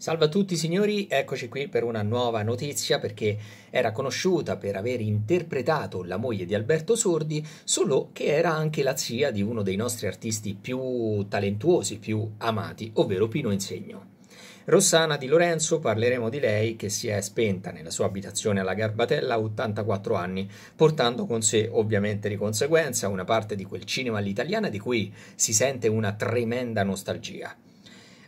Salve a tutti signori, eccoci qui per una nuova notizia perché era conosciuta per aver interpretato la moglie di Alberto Sordi, solo che era anche la zia di uno dei nostri artisti più talentuosi, più amati, ovvero Pino Insegno. Rossana Di Lorenzo, parleremo di lei che si è spenta nella sua abitazione alla Garbatella a 84 anni, portando con sé ovviamente di conseguenza una parte di quel cinema all'italiana di cui si sente una tremenda nostalgia.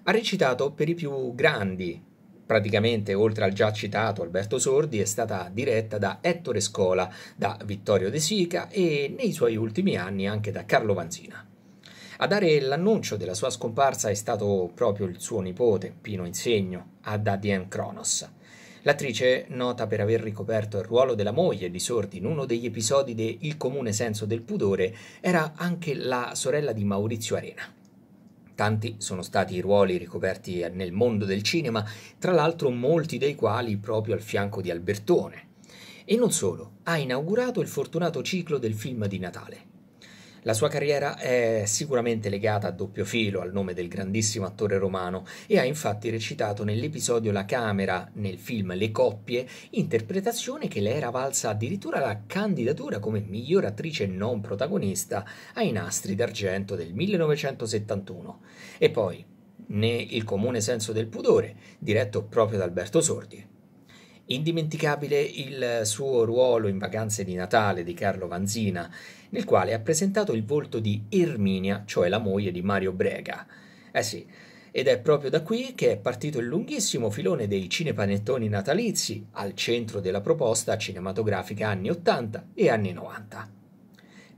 Ha recitato per i più grandi. Praticamente, oltre al già citato Alberto Sordi, è stata diretta da Ettore Scola, da Vittorio De Sica e nei suoi ultimi anni anche da Carlo Vanzina. A dare l'annuncio della sua scomparsa è stato proprio il suo nipote, Pino Insegno, ad Adien Cronos. L'attrice, nota per aver ricoperto il ruolo della moglie di Sordi in uno degli episodi de Il comune senso del pudore, era anche la sorella di Maurizio Arena. Tanti sono stati i ruoli ricoperti nel mondo del cinema, tra l'altro molti dei quali proprio al fianco di Albertone. E non solo, ha inaugurato il fortunato ciclo del film di Natale. La sua carriera è sicuramente legata a doppio filo al nome del grandissimo attore romano e ha infatti recitato nell'episodio La Camera nel film Le coppie, interpretazione che le era valsa addirittura la candidatura come miglior attrice non protagonista ai nastri d'argento del 1971. E poi né Il comune senso del pudore, diretto proprio da Alberto Sordi. Indimenticabile il suo ruolo in Vacanze di Natale di Carlo Vanzina, nel quale ha presentato il volto di Erminia, cioè la moglie di Mario Brega. Eh sì, ed è proprio da qui che è partito il lunghissimo filone dei cinepanettoni natalizi, al centro della proposta cinematografica anni 80 e anni 90.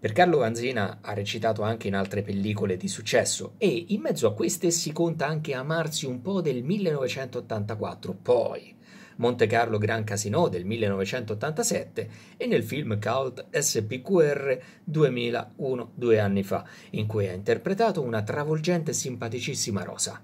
Per Carlo Vanzina ha recitato anche in altre pellicole di successo e in mezzo a queste si conta anche Amarsi un po' del 1984, poi Monte Carlo Gran Casino del 1987 e nel film cult SPQR 2001, due anni fa, in cui ha interpretato una travolgente e simpaticissima Rosa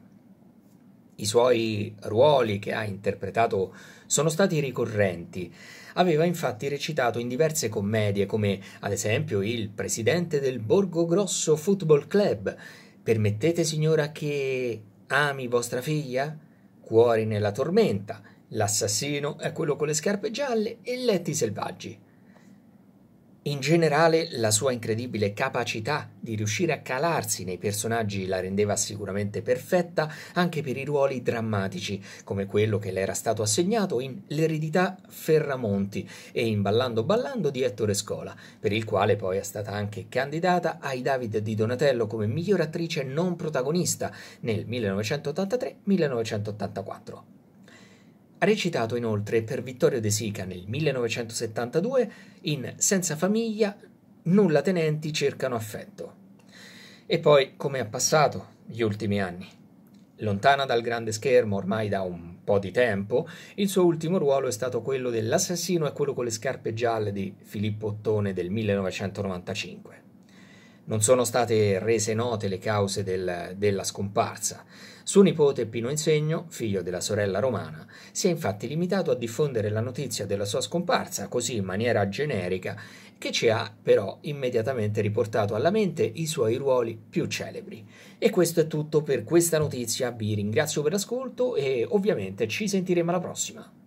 i suoi ruoli che ha interpretato sono stati ricorrenti. Aveva infatti recitato in diverse commedie come ad esempio il presidente del Borgo Grosso Football Club, Permettete signora che ami vostra figlia? Cuori nella tormenta, l'assassino è quello con le scarpe gialle e letti selvaggi. In generale la sua incredibile capacità di riuscire a calarsi nei personaggi la rendeva sicuramente perfetta anche per i ruoli drammatici, come quello che le era stato assegnato in L'eredità Ferramonti e in Ballando Ballando di Ettore Scola, per il quale poi è stata anche candidata ai David di Donatello come miglior attrice non protagonista nel 1983-1984. Ha recitato inoltre per Vittorio De Sica nel 1972 in Senza famiglia, Nulla tenenti cercano affetto. E poi come ha passato gli ultimi anni. Lontana dal grande schermo ormai da un po' di tempo, il suo ultimo ruolo è stato quello dell'assassino e quello con le scarpe gialle di Filippo Ottone del 1995. Non sono state rese note le cause del, della scomparsa. Suo nipote Pino Insegno, figlio della sorella romana, si è infatti limitato a diffondere la notizia della sua scomparsa così in maniera generica, che ci ha però immediatamente riportato alla mente i suoi ruoli più celebri. E questo è tutto per questa notizia, vi ringrazio per l'ascolto e ovviamente ci sentiremo alla prossima.